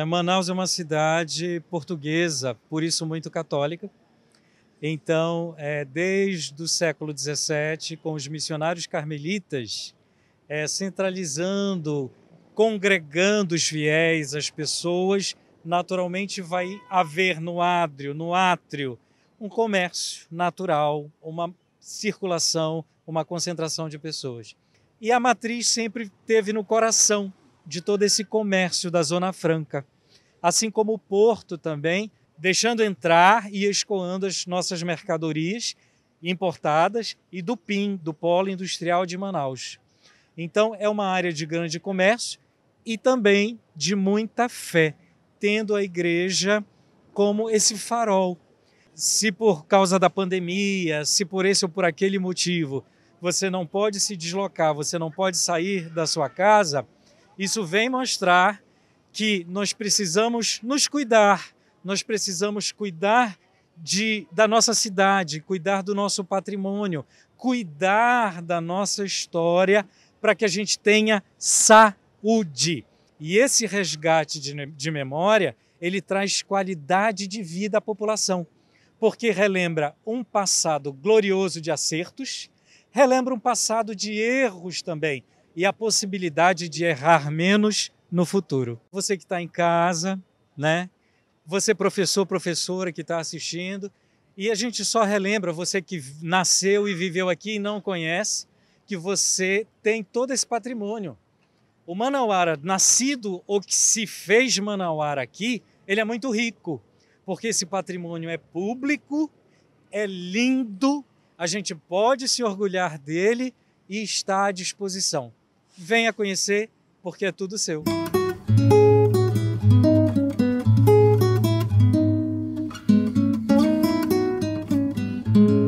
É, Manaus é uma cidade portuguesa, por isso muito católica. Então, é, desde o século XVII, com os missionários carmelitas é, centralizando, congregando os fiéis, as pessoas, naturalmente vai haver no átrio, no átrio, um comércio natural, uma circulação, uma concentração de pessoas. E a matriz sempre teve no coração de todo esse comércio da Zona Franca, assim como o porto também, deixando entrar e escoando as nossas mercadorias importadas e do PIN, do Polo Industrial de Manaus. Então, é uma área de grande comércio e também de muita fé, tendo a igreja como esse farol. Se por causa da pandemia, se por esse ou por aquele motivo, você não pode se deslocar, você não pode sair da sua casa, isso vem mostrar que nós precisamos nos cuidar, nós precisamos cuidar de, da nossa cidade, cuidar do nosso patrimônio, cuidar da nossa história para que a gente tenha saúde. E esse resgate de, de memória, ele traz qualidade de vida à população, porque relembra um passado glorioso de acertos, relembra um passado de erros também, e a possibilidade de errar menos no futuro. Você que está em casa, né? Você professor, professora que está assistindo, e a gente só relembra você que nasceu e viveu aqui e não conhece, que você tem todo esse patrimônio. O Manauara, nascido ou que se fez Manauara aqui, ele é muito rico, porque esse patrimônio é público, é lindo, a gente pode se orgulhar dele e está à disposição. Venha conhecer, porque é tudo seu. thank you